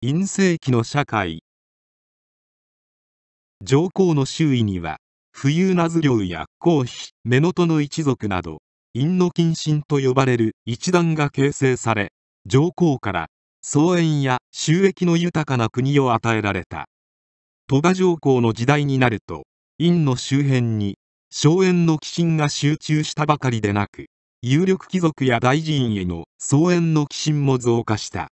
陰性期の社会上皇の周囲には冬名津領や皇妃乳母の一族など陰の近親と呼ばれる一団が形成され上皇から荘園や収益の豊かな国を与えられた鳥羽上皇の時代になると陰の周辺に荘園の寄進が集中したばかりでなく有力貴族や大寺院への荘園の寄進も増加した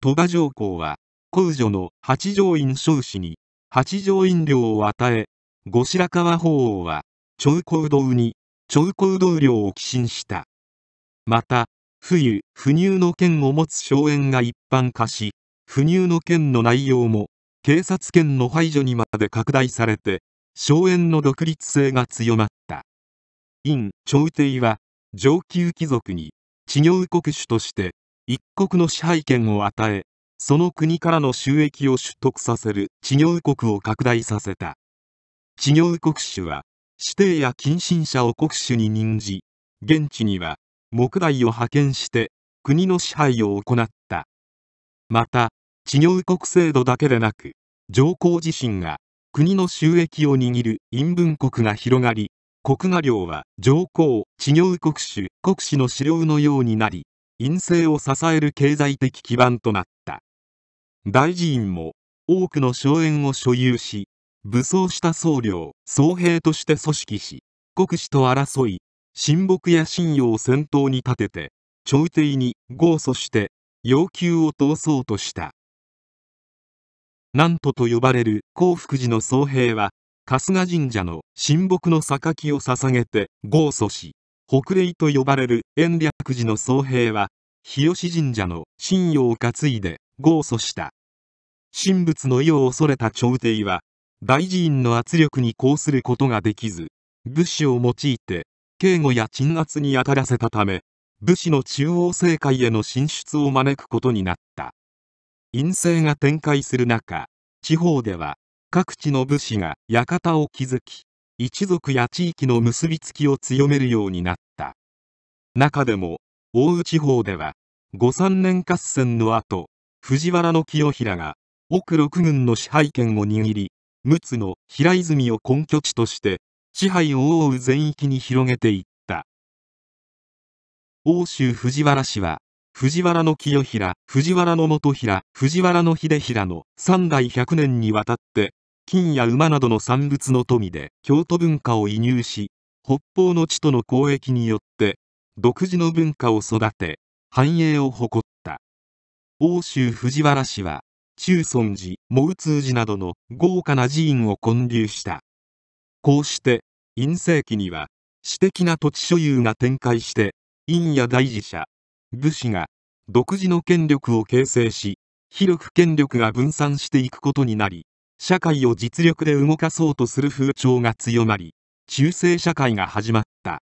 鳥羽上皇は、皇女の八条院少子に、八条院領を与え、後白河法皇は、長江道に、長江道領を寄進した。また、冬、不入の権を持つ荘園が一般化し、不入の権の内容も、警察権の排除にまで拡大されて、荘園の独立性が強まった。院、朝廷は、上級貴族に、治療国主として、一国の支配権を与え、その国からの収益を取得させる知業国を拡大させた。知業国主は、指定や近親者を国主に任じ、現地には、木材を派遣して、国の支配を行った。また、知業国制度だけでなく、上皇自身が、国の収益を握る陰文国が広がり、国画領は上皇、知業国主、国士の資料のようになり、陰性を支える経済的基盤となった大寺院も多くの荘園を所有し武装した僧侶僧兵として組織し国士と争い親睦や信用を先頭に立てて朝廷に豪訴して要求を通そうとした南都と呼ばれる興福寺の僧兵は春日神社の神木の榊を捧げて豪訴し北霊と呼ばれる延暦寺の僧兵は、日吉神社の神陽を担いで豪訴した。神仏の意を恐れた朝廷は、大寺院の圧力に抗することができず、武士を用いて、警護や鎮圧に当たらせたため、武士の中央政界への進出を招くことになった。陰性が展開する中、地方では、各地の武士が館を築き、一族や地域の結びつきを強めるようになった中でも大内地方では五三年合戦の後藤原清衡が奥六軍の支配権を握り陸奥の平泉を根拠地として支配を覆う全域に広げていった欧州藤原氏は藤原清衡藤原元衡藤原秀衡の三代百年にわたって金や馬などの産物の富で京都文化を移入し北方の地との交易によって独自の文化を育て繁栄を誇った欧州藤原氏は中尊寺毛通寺などの豪華な寺院を建立したこうして陰世紀には私的な土地所有が展開して陰や大事者武士が独自の権力を形成し広く権力が分散していくことになり社会を実力で動かそうとする風潮が強まり、中世社会が始まった。